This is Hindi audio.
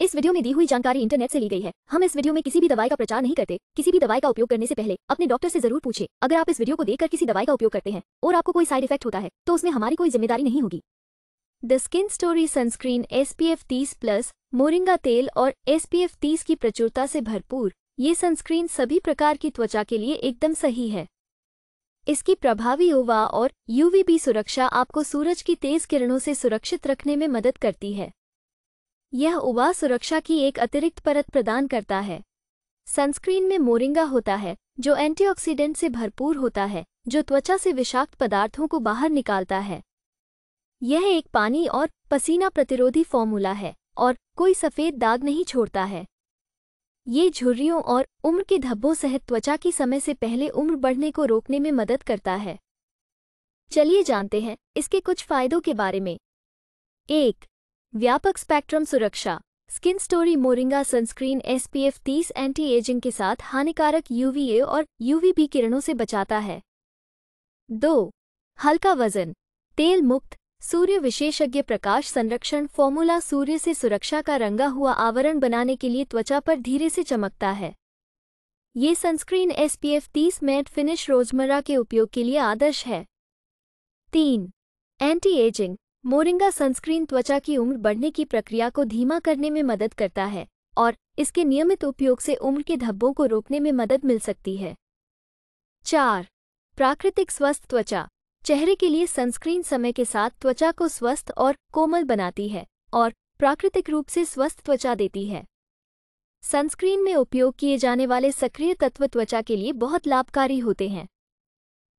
इस वीडियो में दी हुई जानकारी इंटरनेट से ली गई है हम इस वीडियो में किसी भी दवाई का प्रचार नहीं करते किसी भी दवाई का उपयोग करने से पहले अपने डॉक्टर से जरूर पूछे अगर आप इस वीडियो को देखकर किसी दवाई का उपयोग करते हैं और आपको कोई साइड इफेक्ट होता है तो उसमें हमारी कोई जिम्मेदारी नहीं होगी The Skin Story sunscreen S P F तीस प्लस मोरिंगा तेल और एस पी एफ तीस की प्रचुरता से भरपूर ये सनस्क्रीन सभी प्रकार की त्वचा के लिए एकदम सही है इसकी प्रभावी ओवा और यूवीबी सुरक्षा आपको सूरज की तेज किरणों से सुरक्षित रखने में मदद करती है यह उबा सुरक्षा की एक अतिरिक्त परत प्रदान करता है सनस्क्रीन में मोरिंगा होता है जो एंटीऑक्सीडेंट से भरपूर होता है जो त्वचा से विषाक्त पदार्थों को बाहर निकालता है यह एक पानी और पसीना प्रतिरोधी फॉर्मूला है और कोई सफ़ेद दाग नहीं छोड़ता है ये झुर्रियों और उम्र के धब्बों सहित त्वचा की समय से पहले उम्र बढ़ने को रोकने में मदद करता है चलिए जानते हैं इसके कुछ फायदों के बारे में एक व्यापक स्पेक्ट्रम सुरक्षा Skin Story moringa sunscreen SPF 30 anti ageing के साथ हानिकारक यूवीए और यूवीबी किरणों से बचाता है दो हल्का वजन तेल मुक्त सूर्य विशेषज्ञ प्रकाश संरक्षण फॉर्मूला सूर्य से सुरक्षा का रंगा हुआ आवरण बनाने के लिए त्वचा पर धीरे से चमकता है ये सनस्क्रीन एसपीएफ 30 मैट फिनिश रोजमर्रा के उपयोग के लिए आदर्श है तीन एंटी एजिंग मोरिंगा सनस्क्रीन त्वचा की उम्र बढ़ने की प्रक्रिया को धीमा करने में मदद करता है और इसके नियमित उपयोग से उम्र के धब्बों को रोकने में मदद मिल सकती है चार प्राकृतिक स्वस्थ त्वचा चेहरे के लिए सनस्क्रीन समय के साथ त्वचा को स्वस्थ और कोमल बनाती है और प्राकृतिक रूप से स्वस्थ त्वचा देती है सनस्क्रीन में उपयोग किए जाने वाले सक्रिय तत्व त्वचा के लिए बहुत लाभकारी होते हैं